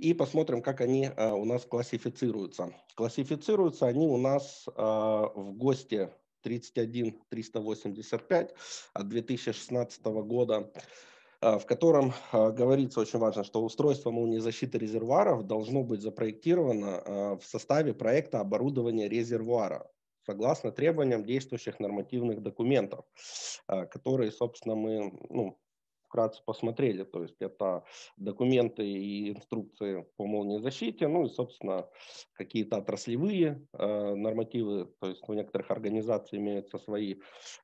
и посмотрим, как они а, у нас классифицируются. Классифицируются они у нас а, в ГОСТе 31385 от 2016 года, а, в котором говорится очень важно, что устройство молниезащиты ну, резервуаров должно быть запроектировано в составе проекта оборудования резервуара согласно требованиям действующих нормативных документов, которые, собственно, мы ну, вкратце посмотрели. То есть это документы и инструкции по молниезащите, ну и, собственно, какие-то отраслевые э, нормативы. То есть у некоторых организаций имеются свои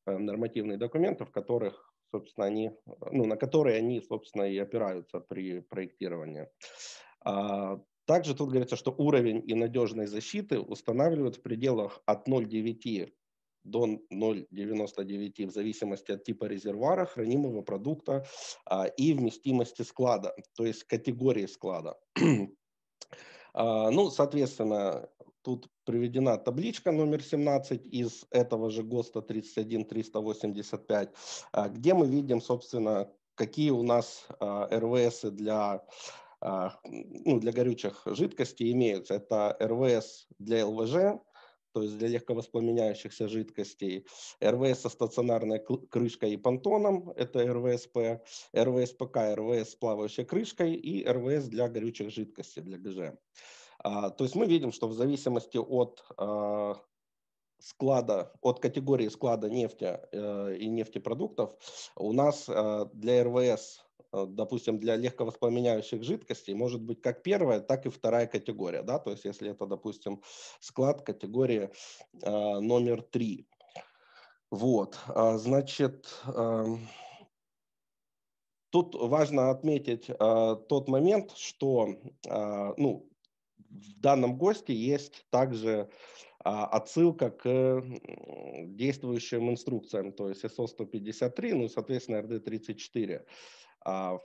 э, нормативные документы, в которых собственно, они, ну, на которые они, собственно, и опираются при проектировании. А, также тут говорится, что уровень и надежной защиты устанавливают в пределах от 0,9 до 0,99 в зависимости от типа резервуара, хранимого продукта а, и вместимости склада, то есть категории склада. а, ну, соответственно, тут приведена табличка номер 17 из этого же ГОСТа 31385, а, где мы видим, собственно, какие у нас а, РВС для а, ну, для горючих жидкостей имеются. Это РВС для ЛВЖ, то есть для легковоспламеняющихся жидкостей, РВС со стационарной крышкой и понтоном, это РВСП, РВСПК, РВС с плавающей крышкой и РВС для горючих жидкостей, для ГЖ. А, то есть мы видим, что в зависимости от а, склада, от категории склада нефти э, и нефтепродуктов у нас э, для РВС, э, допустим, для легковоспламеняющих жидкостей может быть как первая, так и вторая категория. Да? То есть если это, допустим, склад категории э, номер три. Вот, а, значит, э, тут важно отметить э, тот момент, что э, ну, в данном ГОСТе есть также а, отсылка к действующим инструкциям, то есть ISO-153, ну и, соответственно, RD-34, а, в,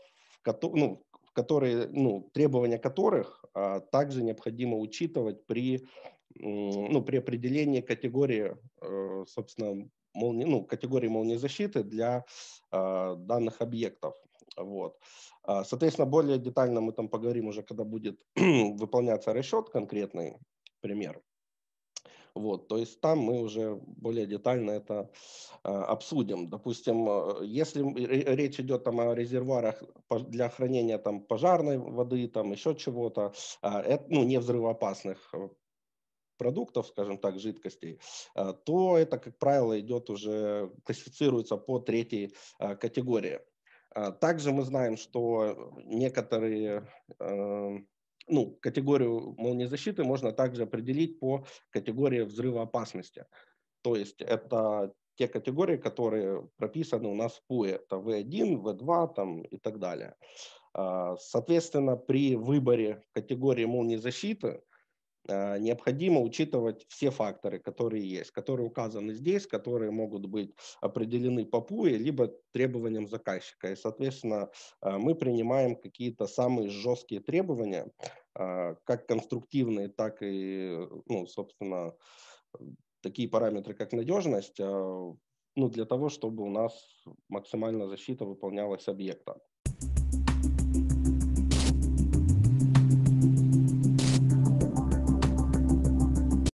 ну, которые, ну, требования которых а, также необходимо учитывать при, ну, при определении категории, э, собственно, молнии, ну, категории молниезащиты для данных объектов. Вот. Соответственно, более детально мы там поговорим уже, когда будет выполняться расчет конкретный пример. Вот, то есть там мы уже более детально это а, обсудим. Допустим, а, если речь идет там о резервуарах для хранения там пожарной воды, там еще чего-то, а, это, ну, не взрывоопасных э, продуктов, скажем так, жидкостей, то это, как правило, идет уже, классифицируется по третьей категории. Также мы знаем, что некоторые эм, ну, категорию молниезащиты можно также определить по категории взрывоопасности. То есть это те категории, которые прописаны у нас в ПУЭ. Это В 1 V2 там, и так далее. А, соответственно, при выборе категории молниезащиты защиты а, необходимо учитывать все факторы, которые есть, которые указаны здесь, которые могут быть определены по пУИ либо требованиям заказчика. И, соответственно, а, мы принимаем какие-то самые жесткие требования, а, как конструктивные, так и, ну, собственно, такие параметры, как надежность, ну, для того, чтобы у нас максимально защита выполнялась объекта.